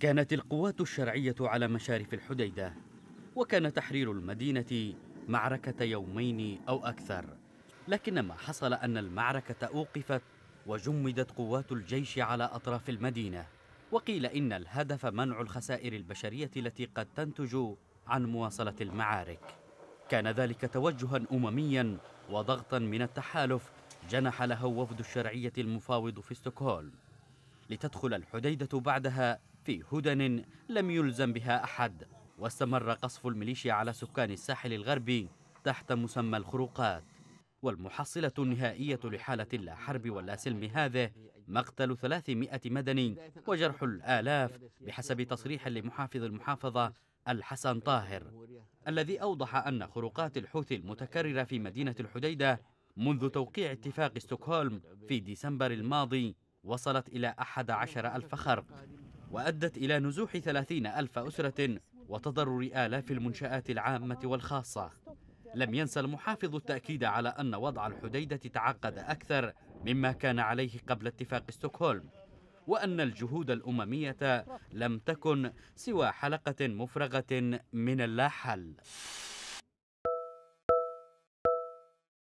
كانت القوات الشرعية على مشارف الحديدة وكان تحرير المدينة معركة يومين أو أكثر لكن ما حصل أن المعركة أوقفت وجمدت قوات الجيش على أطراف المدينة وقيل إن الهدف منع الخسائر البشرية التي قد تنتج عن مواصلة المعارك كان ذلك توجها أمميا وضغطا من التحالف جنح له وفد الشرعية المفاوض في ستوكهولم لتدخل الحديدة بعدها في هدن لم يلزم بها أحد واستمر قصف الميليشيا على سكان الساحل الغربي تحت مسمى الخروقات والمحصلة النهائية لحالة لا حرب ولا سلم هذه مقتل 300 مدني وجرح الآلاف بحسب تصريح لمحافظ المحافظة الحسن طاهر الذي أوضح أن خروقات الحوثي المتكررة في مدينة الحديدة منذ توقيع اتفاق ستوكهولم في ديسمبر الماضي وصلت إلى 11 ألف خرق وأدت إلى نزوح ثلاثين ألف أسرة وتضرر آلاف المنشآت العامة والخاصة لم ينسى المحافظ التأكيد على أن وضع الحديدة تعقد أكثر مما كان عليه قبل اتفاق ستوكهولم وأن الجهود الأممية لم تكن سوى حلقة مفرغة من اللاحل